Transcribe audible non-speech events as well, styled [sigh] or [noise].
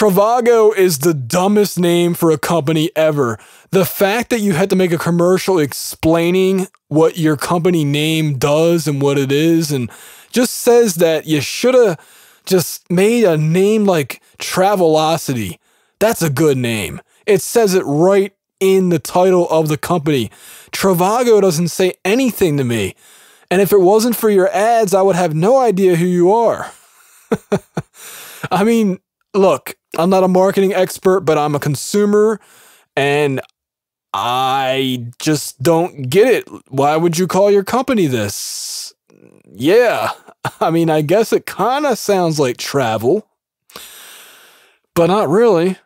Travago is the dumbest name for a company ever. The fact that you had to make a commercial explaining what your company name does and what it is, and just says that you should have just made a name like Travelocity. That's a good name. It says it right in the title of the company. Travago doesn't say anything to me. And if it wasn't for your ads, I would have no idea who you are. [laughs] I mean, look, I'm not a marketing expert, but I'm a consumer and I just don't get it. Why would you call your company this? Yeah, [laughs] I mean, I guess it kind of sounds like travel, but not really.